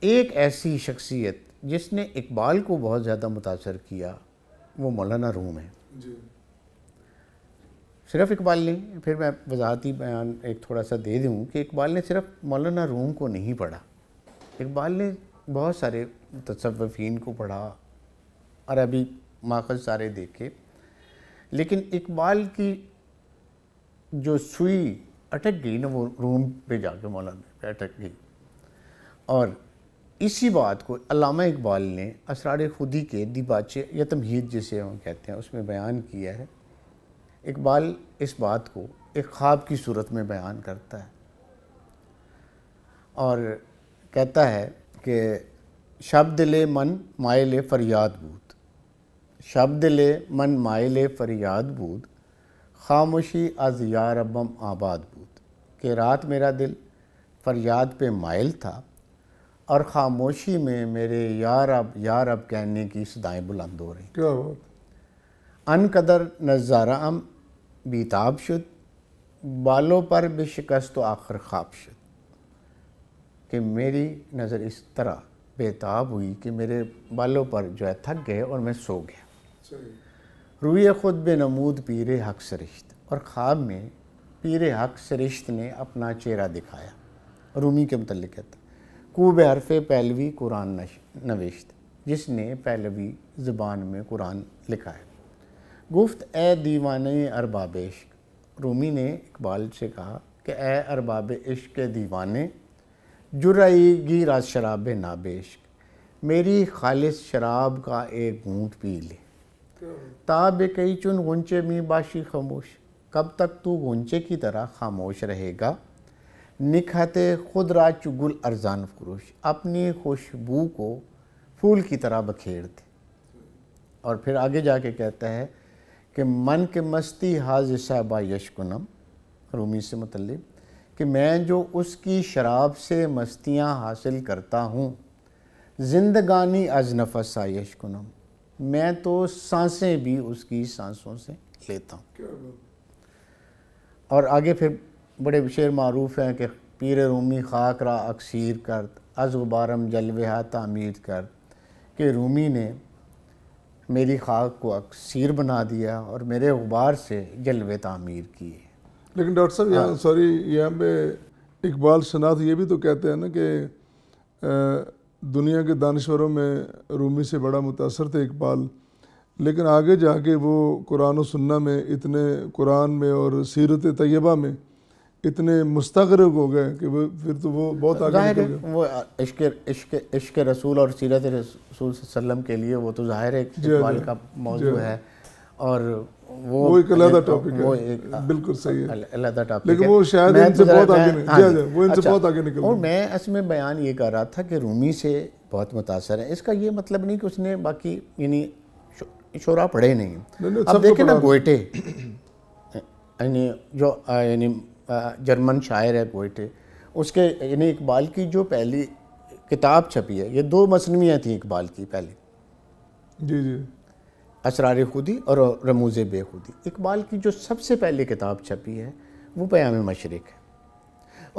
एक ऐसी शख्सियत जिसने इकबाल को बहुत ज़्यादा मुतासर किया वो मौलाना रूम है सिर्फ इकबाल ने फिर मैं वजाहती बयान एक थोड़ा सा दे दूँ कि इकबाल ने सिर्फ मौलाना रूम को नहीं पढ़ा इकबाल ने बहुत सारे तसवफ़ीन को पढ़ा अरबी माखज सारे देखे लेकिन इकबाल की जो सुई अटक गई ना वो रूम पे जाके मौलाना पे अटक गई और इसी बात को अलामा इकबाल ने असरार खुदी के दिबाचे या तमहीद जिसे हम कहते हैं उसमें बयान किया है इकबाल इस बात को एक ख्वाब की सूरत में बयान करता है और कहता है कि शब्द ले मन माए ले फरियाद बूद शब्द ले मन माए ले फरियाद बूद खामोशी अज यार आबाद बूद कि रात मेरा दिल फरियाद पे मायल था और ख़ामोशी में मेरे यार अब यार अब कहने की सदाएँ बुलंद हो रही क्या बात अन कदर नज़ारा अम बीताब शुद बालों पर भी शिकस्त आखिर ख्वाब शुद कि मेरी नज़र इस तरह बेताब हुई कि मेरे बालों पर जो है थक गए और मैं सो गया रुए ख़ुद बे नमूद पीर हक सरिश्त और ख़्वाब में पीर हक सरिश्त ने अपना चेहरा दिखाया रूमी के मतलब कहता कूब हरफ पहलवी कुरान नविश्त जिसने पहलवी ज़बान में कुरान लिखा है गुफ्त ए दीवान अरबाब इश्क रूमी ने इकबाल से कहा कि ए अरबाब इश्क दीवान जुराएगी रात शराब नाबेश्क मेरी खालिश शराब का एक घूंट पी ले ताब कई चुन गुंचे मी बाशी खामोश कब तक तू गुंचे की तरह खामोश रहेगा निखत खुदरा चुगुल अरजान फ्रोश अपनी खुशबू को फूल की तरह बखेरते और फिर आगे जाके कहता है कि मन के मस्ती हाज साहबा यशकुनम रूमी से मतलब कि मैं जो उसकी शराब से मस्तियाँ हासिल करता हूँ जिंदगानी अज नफसा यशकुनम मैं तो सांसें भी उसकी सांसों से लेता हूँ और आगे फिर बड़े शेर मरूफ़ हैं कि पीर रूमी खाक रा अक्सर कर अजबारम गुबारम जलवा तमीर कर कि रूमी ने मेरी खाक को अक्सर बना दिया और मेरे गुबार से जलवे तमीर किए लेकिन डॉक्टर साहब यहाँ हाँ। सॉरी यहाँ पे इकबाल शनाथ ये भी तो कहते हैं ना कि दुनिया के दानश्वरों में रूमी से बड़ा मुतासर थे इकबाल लेकिन आगे जाके वो कुरान सुन्ना में इतने कुरान में और सीरत तैयबा में इतने मुस्तरक हो गए कि वो फिर तो वो बहुत आगे वो इश्क इश्क इश्क रसूल और सीरत रसूल वसम के लिए वो तो जाहिर है इकबाल का मौजू है और वो वो एक अलग टॉपिक है वो एक बिल्कुल सही है अलग टॉपिक लेकिन वो शायद इनसे तो बहुत आगे हाँ, वो इनसे अच्छा। बहुत आगे निकल और मैं इसमें बयान ये कर रहा था कि रूमी से बहुत मुतासर है इसका ये मतलब नहीं कि उसने बाकी यानी शोरा पढ़े नहीं अब तो देखें ना गोयटे यानी जो यानी जर्मन शायर है पोइट है उसके यानी इकबाल की जो पहली किताब छपी है ये दो मसनवियाँ थी इकबाल की पहले जी जी असरार खुदी और रमूज़ बेखुदी इकबाल की जो सबसे पहली किताब छपी है वो प्याम मशरक है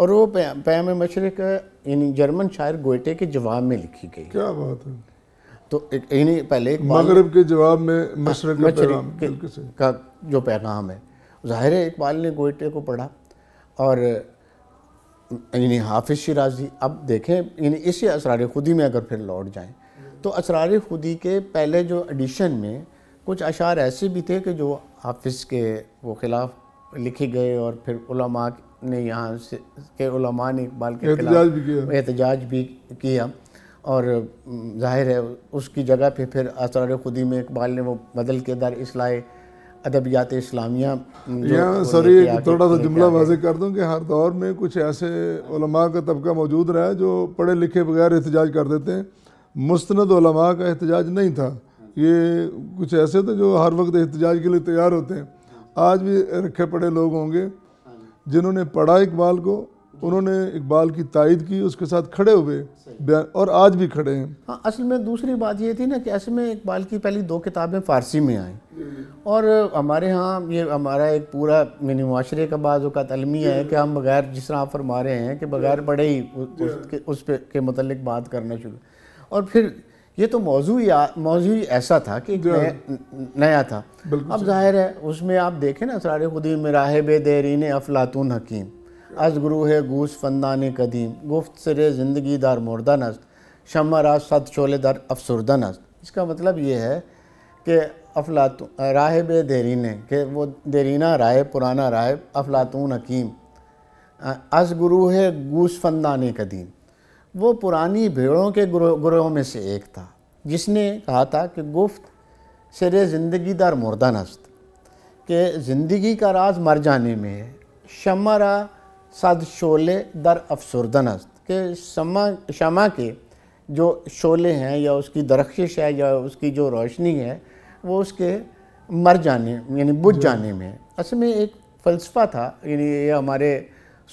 और वो प्याम मशरक यानी जर्मन शायर गोयटे के जवाब में लिखी गई क्या बात है तो यानी पहले मगरब के जवाब में हाँ, मशरक का, का जो पैगाम है ज़ाहिर है इकबाल ने गोयटे को पढ़ा और यानी हाफिज़ शिराजी अब देखें यानी इसी असरार खुदी में अगर फिर लौट जाएं तो असरार खुदी के पहले जो एडिशन में कुछ अशार ऐसे भी थे कि जो हाफिज़ के वो खिलाफ लिखे गए और फिर उलमा ने यहाँ से के उलमा ने इकबाल के एहतजाज भी किया एहतजाज भी किया और जाहिर है उसकी जगह पे फिर असरार खुदी में इकबाल ने वो बदल के दर इसलाए अदबियात इस्लामिया यहाँ सर ये थोड़ा सा जुमला वाजे कर दूँ कि हर दौर में कुछ ऐसे उलमा का तबका मौजूद रहा है जो पढ़े लिखे बगैर एहतजाज कर देते हैं मुस्ंद उलमा का एहतजाज नहीं था ये कुछ ऐसे थे जो हर वक्त एहतजाज के लिए तैयार होते हैं आज भी रखे पड़े लोग होंगे जिन्होंने पढ़ा इकबाल को उन्होंने इकबाल की तायद की उसके साथ खड़े हुए और आज भी खड़े हैं हाँ असल में दूसरी बात ये थी ना कि ऐसे में इकबाल की पहली दो किताबें फ़ारसी में आई और हमारे यहाँ ये हमारा एक पूरा मिनी माशरे का बाज़ अवत अलमी है कि हम बगैर जिस तरह आप फरमा रहे हैं कि बगैर पढ़े ही उसके उस पर के मतलब बात करना शुरू और फिर ये तो मौजू मौजू ऐसा था कि नया, नया था अब जाहिर है उसमें आप देखें ना सरार खुदी में राहब देरीन अफलातून हकीम अज गुरु है गूस फंदान कदीम गुफ्त सिरे ज़िंदगी दार मुर्दा नस्त शमा राज सत शोले दार अफसरदा नस्त इसका मतलब ये है कि अफलातू राहब देरीने के वो देरीना राय पुराना राहब अफलातून हकीम अज गुरु है गूस फंदान कदीम वो पुरानी भेड़ों के ग्रोहों में से एक था जिसने कहा था कि गुफ्त सिरे ज़िंदगी दार मुर्दा नस्त के ज़िंदगी का राज मर जाने में है शमरा सद शोले दर अफसरदन अस्त के शमा शमा के जो शोले हैं या उसकी दरख्श है या उसकी जो रोशनी है वो उसके मर जाने यानी बुझ जाने में असल में एक फ़लसफ़ा था यानी ये हमारे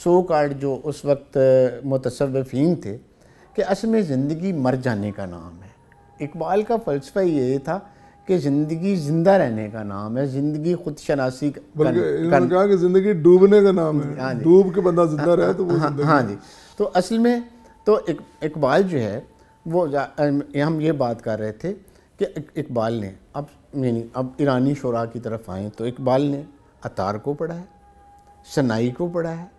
सो कार्ड जो उस वक्त मुतसविफीन थे कि असल में ज़िंदगी मर जाने का नाम है इकबाल का फ़लसफ़ा ये था कि ज़िंदगी ज़िंदा रहने का नाम है ज़िंदगी खुद शनासी कहा कि ज़िंदगी डूबने का नाम है हाँ डूब के बंदा ज़िंदा हाँ, रहे तो वो हाँ, हाँ जी तो असल में तो इकबाल जो है वो हम ये बात कर रहे थे कि इकबाल ने अब यानी अब ईरानी शुरा की तरफ आए तो इकबाल ने अतार को पढ़ा है शनाई को पढ़ा है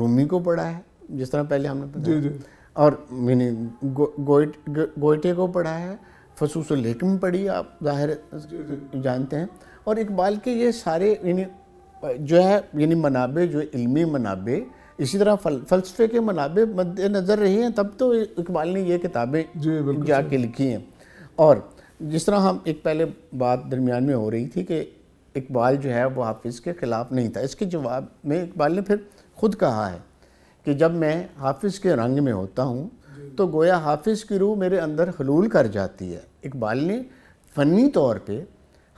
रूमी को पढ़ा है जिस तरह पहले हमने पढ़ा और मैंने गो, गो, गोइटे को पढ़ा है फसूस लेकिन पढ़ी आप जाहिर जानते हैं और इकबाल के ये सारे यानी जो है यानी मनाबे जो इल्मी मनाबे इसी तरह फल, फलसफे के मनाबे मद्देनज़र रहे हैं तब तो इकबाल ने ये किताबें जाके लिखी हैं और जिस तरह हम एक पहले बात दरमियान में हो रही थी कि इकबाल जो है वो हाफिज़ के ख़िलाफ़ नहीं था इसके जवाब में इकबाल ने फिर ख़ुद कहा है कि जब मैं हाफिज़ के रंग में होता हूँ तो गोया हाफिज़ की रूह मेरे अंदर हलूल कर जाती है इकबाल ने फ़नी तौर पर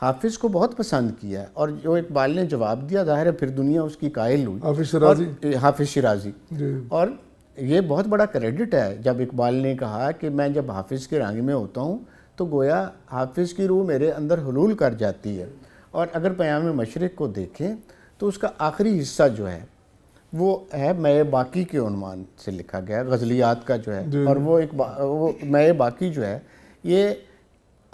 हाफिज़ को बहुत पसंद किया है और जो इकबाल ने जवाब दिया ज़ाहिर है फिर दुनिया उसकी कायल हुई हाफिज़ शराजी और ये बहुत बड़ा क्रेडिट है जब इकबाल ने कहा कि मैं जब हाफिज़ के रंग में होता हूँ तो गोया हाफिज़ की रूह मेरे अंदर हलूल कर जाती है और अगर पयाम मशरक़ को देखें तो उसका आखिरी हिस्सा जो है वो है मैं बाकी के उनमान से लिखा गया गज़लियात का जो है और वो एक बा वो मैं बाकी जो है ये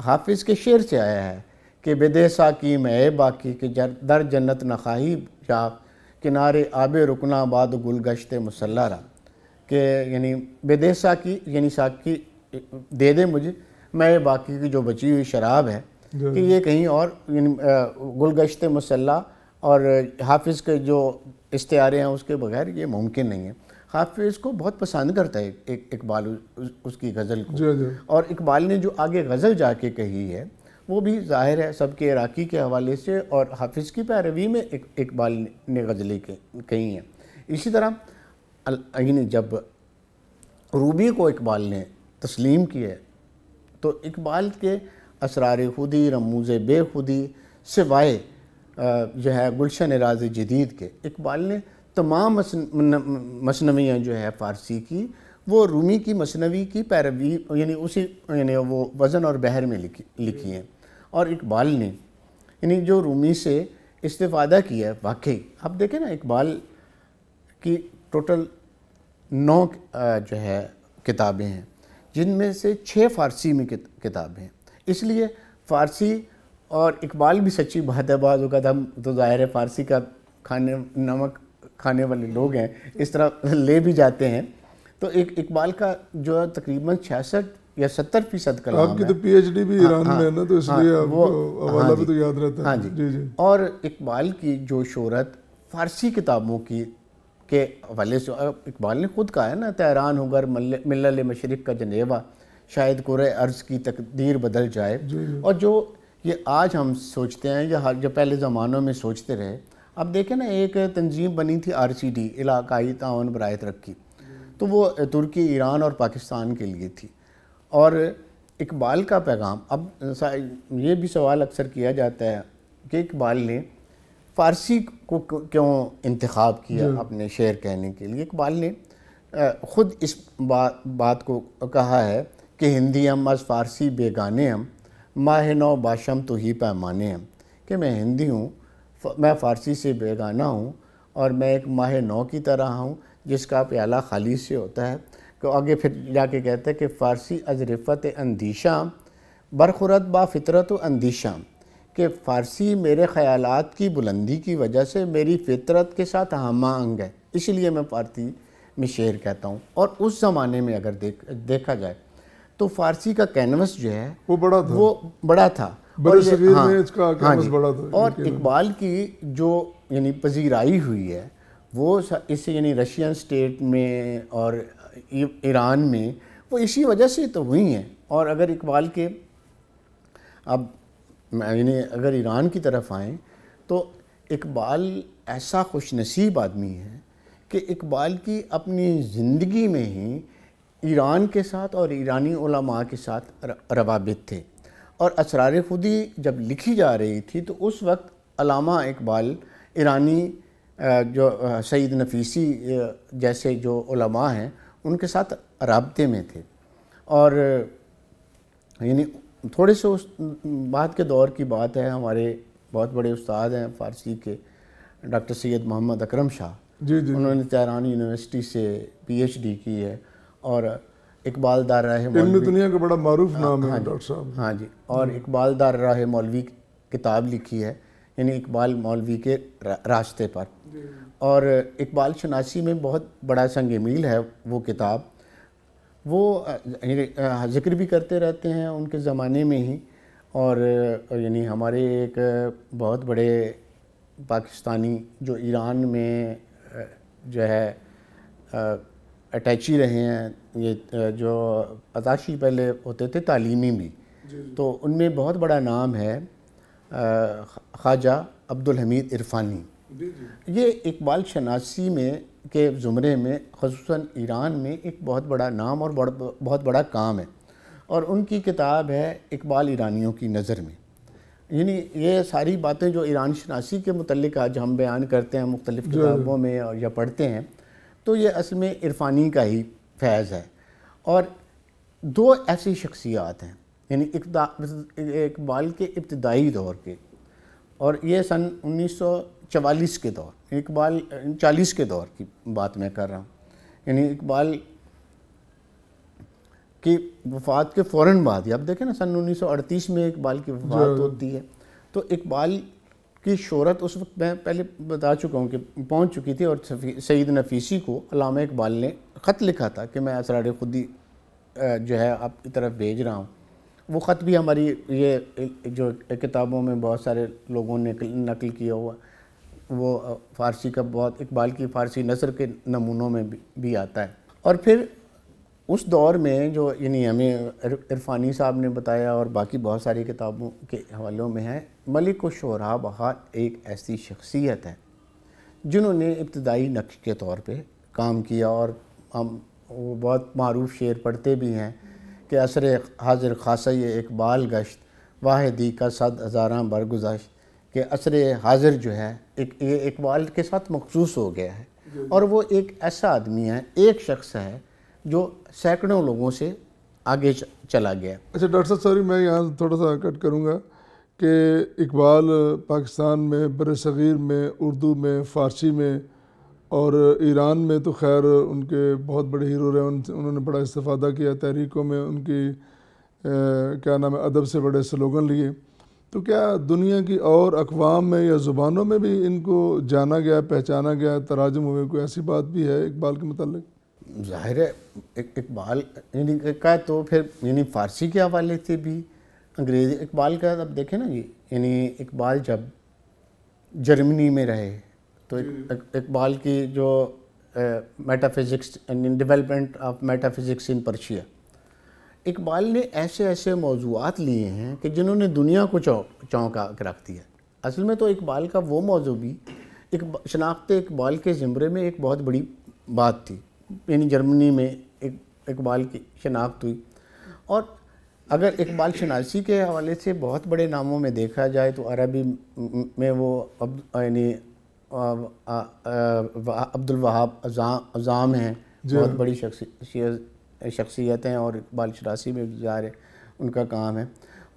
हाफिज़ के शेर से आया है कि बेदेसा की मैं बाकी के दर जन्नत नखाही जा किनारे आब रुकना बाद गश्त मुसल्ला के यानी बेदेसा की यानी साकी दे दे मुझे मैं बाकी की जो बची हुई शराब है कि ये कहीं और गुल गश्त मुसल्ला और हाफिज़ के जो इश्तारे हैं उसके बगैर ये मुमकिन नहीं है हाफिज़ को बहुत पसंद करता है एक इकबाल उस, उसकी गज़ल को और इकबाल ने जो आगे गज़ल जाके कही है वो भी जाहिर है सबके इराक़ी के हवाले से और हाफिज़ की पैरवी में एक, इकबाल ने गज़लें कही हैं इसी तरह यानी जब रूबी को इकबाल ने तस्लीम किया है तो इकबाल के असरार खुदी रमूज़ बेखुदी सिवाए जो है गुलशन राज जदीद के इकबाल ने तमाम मसनवियाँ जो है फ़ारसी की वो रूमी की मसनवी की पैरवी यानी उसी यानी वो वज़न और बहर में लिखी लिखी हैं और इकबाल ने यानी जो रूमी से इस्तादा किया है वाकई आप देखें ना इकबाल की टोटल नौ जो है किताबें हैं जिनमें से छः फ़ारसी में किताबें हैं इसलिए फ़ारसी और इकबाल भी सच्ची बात होगा हम तो ज़ाहिर है फ़ारसी का खाने नमक खाने वाले लोग हैं इस तरह ले भी जाते हैं तो एक इकबाल का जो है तकरीबन छियासठ या सत्तर फीसद कलाम आपकी तो पीएचडी भी ईरान हाँ, में है ना तो हाँ, इसलिए हाँ, वो हवाला हाँ भी तो याद रहता है हाँ जी, जी जी और इकबाल की जो शोहरत फ़ारसी किताबों की के हवाले से इकबाल ने खुद कहा है ना तहरान होकर मिल मशरक़ का जनेवा शायद कुर अर्ज़ की तकदीर बदल जाए और जो ये आज हम सोचते हैं या हर जब पहले ज़मानों में सोचते रहे अब देखें ना एक तंजीम बनी थी आर सी डी इलाकई तान बरए तरक्की तो वो तुर्की ईरान और पाकिस्तान के लिए थी और इकबाल का पैगाम अब ये भी सवाल अक्सर किया जाता है कि इकबाल ने फ़ारसी को क्यों इंतखब किया अपने शेर कहने के लिए इकबाल ने ख़ुद इस बा, बात को कहा है कि हिंदी हम अज फ़ारसी बेगाने हम माह नौ बाशम तो ही पैमाने हैं कि मैं हिंदी हूँ मैं फ़ारसी से बेगाना हूँ और मैं एक माह नौ की तरह हूँ जिसका प्याला खाली से होता है तो आगे फिर जाके कहते हैं कि फ़ारसी अजरफ़त अंदीशा बरखुरत बा फितरत अंदीशा कि फ़ारसी मेरे ख़्यालात की बुलंदी की वजह से मेरी फितरत के साथ हम हाँ आहंग है इसलिए मैं फ़ारसी में शेर कहता हूँ और उस ज़माने में अगर देख देखा जाए तो फारसी का कैनवस जो है वो बड़ा था वो बड़ा था और हाँ, में इसका हाँ जी, बड़ा था और इकबाल की जो यानी पजीराई हुई है वो इससे यानी रशियन स्टेट में और ईरान में वो इसी वजह से तो हुई हैं और अगर इकबाल के अब यानी अगर ईरान की तरफ आएँ तो इकबाल ऐसा खुशनसीब आदमी है कि इकबाल की अपनी ज़िंदगी में ही ईरान के साथ और ईरानी ओलमा के साथ रवाबित थे और असरार खुदी जब लिखी जा रही थी तो उस वक्त अलामा इकबाल ईरानी जो सईद नफीसी जैसे जो ओलमा हैं उनके साथ रबते में थे और यानी थोड़े से उस बाद के दौर की बात है हमारे बहुत बड़े उस्ताद हैं फ़ारसी के डॉक्टर सैयद मोहम्मद अकरम शाह जी जी उन्होंने तहरान यूनिवर्सिटी से पीएचडी की है और इकबाल दार राह मौलवी दुनिया का बड़ा मारूफ हाँ, नाम है हाँ डॉक्टर साहब हाँ जी और इकबाल दार राह मौलवी किताब लिखी है यानी इकबाल मौलवी के रास्ते पर और इकबाल शनासी में बहुत बड़ा संग मील है वो किताब वो जिक्र भी करते रहते हैं उनके ज़माने में ही और यानी हमारे एक बहुत बड़े पाकिस्तानी जो ईरान में जो है अटैची रहे हैं ये जो पताशी पहले होते थे तालीमी भी तो उनमें बहुत बड़ा नाम है ख्वाजा अब्दुल हमीद इरफानी ये इकबाल शनासी में के ज़ुमरे में खसूस ईरान में एक बहुत बड़ा नाम और बड़, बहुत बड़ा काम है और उनकी किताब है इकबाल ईरानियों की नज़र में यानी ये सारी बातें जो ईरान शनासी के मतलब आज हम बयान करते हैं मुख्तलिफ़ किताबों में और या पढ़ते हैं तो ये असल में इरफानी का ही फैज़ है और दो ऐसी शख्सियात हैं यानी इकबाल के इब्तदाई दौर के और ये सन उन्नीस सौ चवालीस के दौर इकबाल चालीस के दौर की बात मैं कर रहा हूँ यानी इकबाल की वफात के फ़ौर बाद अब देखें ना सन 1938 में इकबाल की वफात होती है तो इकबाल की शहरत उस वक्त मैं पहले बता चुका हूँ कि पहुँच चुकी थी और सईद नफीसी को अलामा इकबाल ने ख़त लिखा था कि मैं असरार खुदी जो है आपकी तरफ भेज रहा हूँ वो ख़त भी हमारी ये जो किताबों में बहुत सारे लोगों ने नकल किया हुआ वो फ़ारसी का बहुत इकबाल की फ़ारसी नसर के नमूनों में भी, भी आता है और फिर उस दौर में जो यानी हमें इरफानी साहब ने बताया और बाकी बहुत सारी किताबों के हवालों में है मलिक शरा बहा एक ऐसी शख्सियत है जिन्होंने इब्तदाई नक्श के तौर पर काम किया और हम वो बहुत मरूफ शेर पढ़ते भी हैं कि असर हाजिर खासा ये इकबाल गश्त वाहदी का सद हज़ारा गुजाश्त के असर हाजिर जो है एक ये इकबाल के साथ मखसूस हो गया है और वो एक ऐसा आदमी है एक शख्स है जो सैकड़ों लोगों से आगे चला गया अच्छा डॉक्टर साहब सॉरी मैं यहाँ थोड़ा सा कट करूँगा कि इकबाल पाकिस्तान में बर में उर्दू में फ़ारसी में और ईरान में तो खैर उनके बहुत बड़े हीरो रहे उन, उन्होंने बड़ा इस्ता किया तहरीकों में उनकी आ, क्या नाम है अदब से बड़े स्लोगन लिए तो क्या दुनिया की और अकवाम में या ज़ुबानों में भी इनको जाना गया पहचाना गया तराजम हुए कोई ऐसी बात भी है इकबाल के मतलब ज़ाहिर है इकबाल का तो फिर यानी फ़ारसी के हवाले से भी अंग्रेज इकबाल का अब देखें ना जी यानी इकबाल जब जर्मनी में रहे तो इकबाल की जो metaphysics and development of metaphysics in Persia Iqbal ने ऐसे ऐसे मौजूद लिए हैं कि जिन्होंने दुनिया को चौ चौंका रख दिया असल में तो इकबाल का वो मौजू भी एक शनाख्त इकबाल के ज़मरे में एक बहुत बड़ी बात थी यानी जर्मनी में एक इकबाल की शनाख्त हुई और अगर इकबाल शनासी के हवाले से बहुत बड़े नामों में देखा जाए तो अरबी में वो अब यानी अब्दुल वहाब अजाम हैं बहुत बड़ी शख्सियत शख्सियत हैं और इकबाल शरासी में गुजार है उनका काम है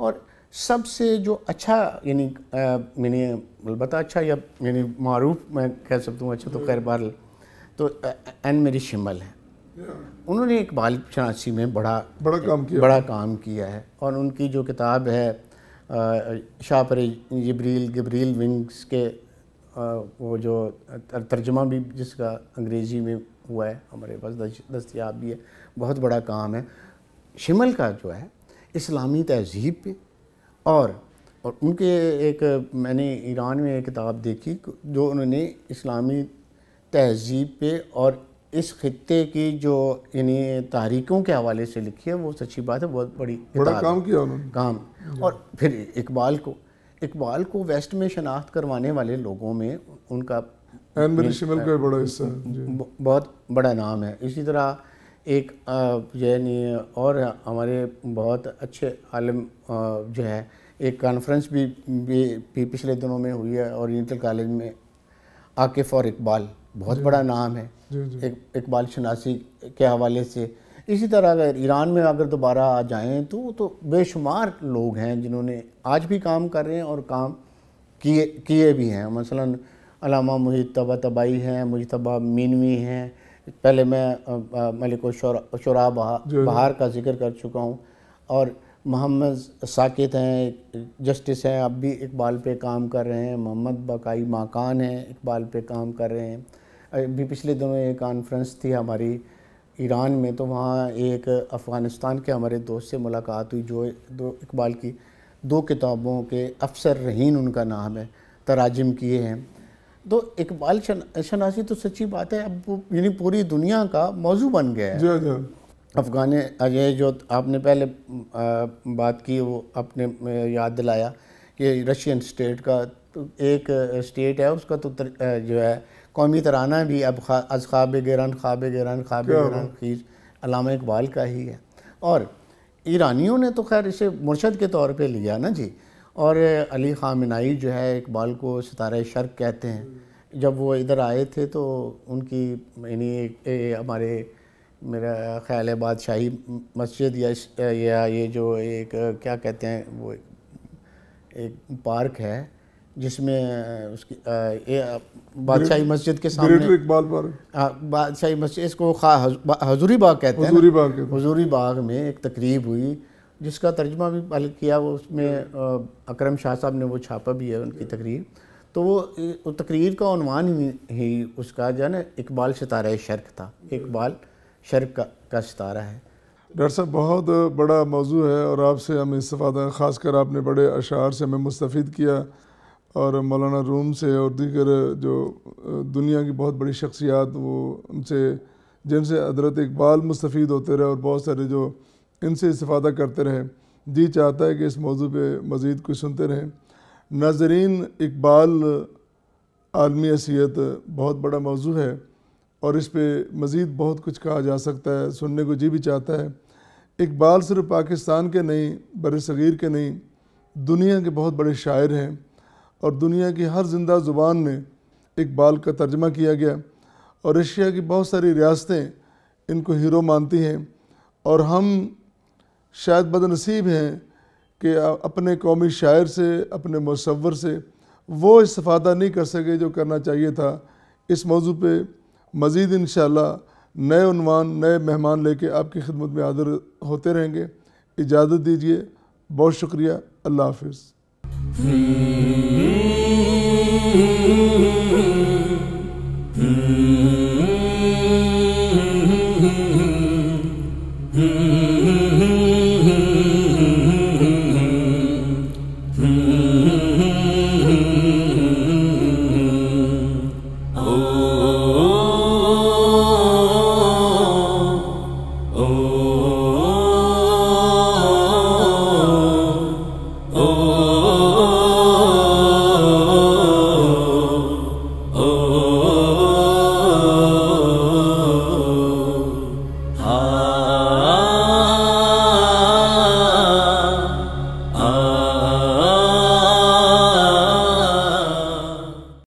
और सबसे जो अच्छा यानी मैंने अलबत् अच्छा या यानी मरूफ मैं कह सकता हूँ अच्छा तो खैर बार तो एन मेरी शिमल है उन्होंने एक बाल शनासी में बड़ा बड़ा काम किया बड़ा काम किया है और उनकी जो किताब है शाहपर जबरील गबरील विंग्स के वो जो तर्जमा भी जिसका अंग्रेज़ी में हुआ है हमारे पास दस्तियाब भी है बहुत बड़ा काम है शिमल का जो है इस्लामी तहजीब पे और और उनके एक मैंने ईरान में एक किताब देखी जो उन्होंने इस्लामी तहजीब पे और इस खत्े की जो इन्हें तारीखों के हवाले से लिखी है वो सच्ची बात है बहुत बड़ी बड़ा काम किया उन्होंने काम और फिर इकबाल को इकबाल को वेस्ट में शनाख्त करवाने वाले लोगों में उनका शिमल का बड़ा हिस्सा बहुत बड़ा नाम है इसी तरह एक यानी और हमारे बहुत अच्छे आलम जो है एक कॉन्फ्रेंस भी, भी, भी पिछले दिनों में हुई है और इंटर कॉलेज में आके और इकबाल बहुत बड़ा नाम है एक इकबाल शनासी के हवाले से इसी तरह अगर ईरान में अगर दोबारा आ जाएं तो तो बेशुमार लोग हैं जिन्होंने आज भी काम कर रहे हैं और काम किए किए भी हैं मसलन अलामा मुहितबा तबाई हैं मुजतबा मीनवी हैं पहले मैं मलिक शुरा बहार का जिक्र कर चुका हूँ और मोहम्मद साकित हैं जस्टिस हैं अब भी इकबाल पे काम कर रहे हैं मोहम्मद बकाई माकान हैं इकबाल पे काम कर रहे हैं अभी पिछले दिनों एक कॉन्फ्रेंस थी हमारी ईरान में तो वहाँ एक अफ़गानिस्तान के हमारे दोस्त से मुलाकात हुई जो दो इकबाल की दो किताबों के अफसर रहीन उनका नाम है तराजम किए हैं तो इकबाल शन, शनासी तो सच्ची बात है अब यानी पूरी दुनिया का मौजू बन गया है अफगान अजय जो आपने पहले बात की वो अपने याद दिलाया कि रशियन स्टेट का तो एक स्टेट है उसका तो जो है कौमी तराना भी अब खा, अज ख्वाब गिरन ख्वाब गिरन ख्वाब गिरन खीर अलामा इकबाल का ही है और ईरानियों ने तो खैर इसे मुर्शद के तौर पे लिया ना जी और अली खामिनाई जो है इकबाल को सितारे शर्क कहते हैं जब वो इधर आए थे तो उनकी यानी हमारे मेरा ख्याल है बादशाही मस्जिद या या ये जो एक क्या कहते हैं वो एक पार्क है जिसमें उसकी बादशाही मस्जिद के सामने इकबाल पार्क बादशाही मस्जिद इसको हजूरी बाग कहते हैं हजूरी बाग हजूरी बाग में एक तकरीब हुई जिसका तर्जमा भी पहले किया वो उसमें अकरम शाह साहब ने वो छापा भी है उनकी तकरीर तो वो तकरीर का अनवान ही, ही उसका जो है ना इकबाल सितारा शर्क था इकबाल शर्क का, का सितारा है डॉक्टर साहब बहुत बड़ा मौजू है और आपसे हम इस्तफ़ादा ख़ास कर आपने बड़े अशार से हमें मुस्तफ़ किया और मौलाना रूम से और दीगर जो दुनिया की बहुत बड़ी शख्सियात वो उनसे जिनसे हजरत इकबाल मुस्तफ़ होते रहे और बहुत सारे जो इनसे इस्ता करते रहे जी चाहता है कि इस मौजू पर मज़ीद कुछ सुनते रहें नाजरीन इकबाल आलमी हैसीत बहुत बड़ा मौजू है और इस पर मज़ीद बहुत कुछ कहा जा सकता है सुनने को जी भी चाहता है इकबाल सिर्फ पाकिस्तान के नहीं बर सग़ीर के नहीं दुनिया के बहुत बड़े शायर हैं और दुनिया की हर जिंदा ज़ुबान में इकबाल का तर्जमा किया गया और एशिया की बहुत सारी रियासतें इनको हीरो मानती हैं और हम शायद बदनसीब हैं कि अपने कौमी शायर से अपने मसवर से वो इस्ता नहीं कर सके जो करना चाहिए था इस मौजू पर मज़ीद इन नए उनवान नए मेहमान लेके आपकी खिदमत में हाजिर होते रहेंगे इजाज़त दीजिए बहुत शुक्रिया अल्लाह हाफिज़ Mm-hmm.